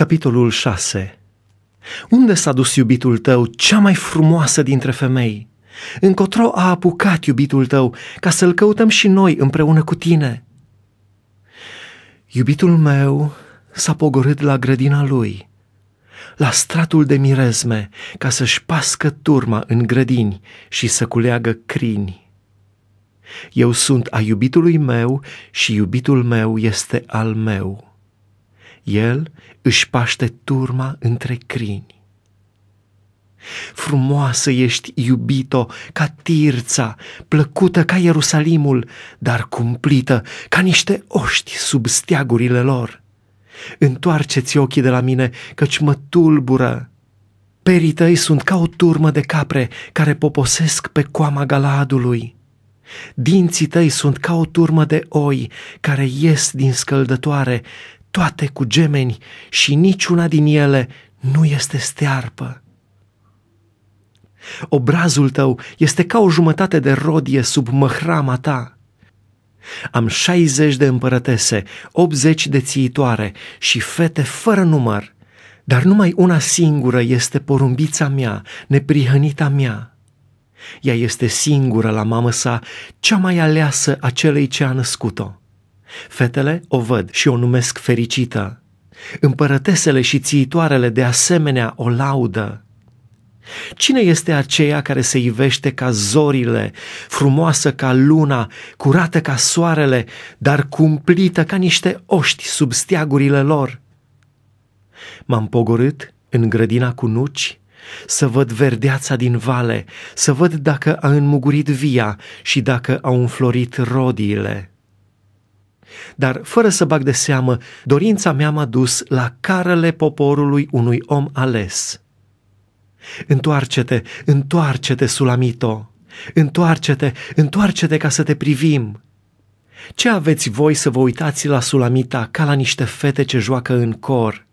Capitolul 6 Unde s-a dus iubitul tău, cea mai frumoasă dintre femei? Încotro a apucat iubitul tău, ca să-l căutăm și noi împreună cu tine. Iubitul meu s-a pogorât la grădina lui, la stratul de mirezme, ca să-și pască turma în grădini și să culeagă crini. Eu sunt a iubitului meu și iubitul meu este al meu. El își paște turma între crini. Frumoasă ești, iubito, ca Tirța, plăcută ca Ierusalimul, dar cumplită ca niște oști sub steagurile lor. Întoarceți ochii de la mine, căci mă tulbură. Perii tăi sunt ca o turmă de capre care poposesc pe coama galadului. Dinții tăi sunt ca o turmă de oi care ies din scăldătoare, toate cu gemeni și niciuna din ele nu este stearpă. Obrazul tău este ca o jumătate de rodie sub măhrama ta. Am 60 de împărătese, 80 de țiitoare și fete fără număr, dar numai una singură este porumbița mea, neprihănita mea. Ea este singură la mamă sa, cea mai aleasă a celei ce a născut-o. Fetele o văd și o numesc fericită. Împărătesele și țiitoarele de asemenea o laudă. Cine este aceea care se ivește ca zorile, frumoasă ca luna, curată ca soarele, dar cumplită ca niște oști sub steagurile lor? M-am pogorât în grădina cu nuci, să văd verdeața din vale, să văd dacă a înmugurit via și dacă au înflorit rodiile. Dar, fără să bag de seamă, dorința mea m-a dus la carele poporului unui om ales. Întoarce-te, întoarce-te, Sulamito! Întoarce-te, întoarce-te ca să te privim! Ce aveți voi să vă uitați la Sulamita ca la niște fete ce joacă în cor?"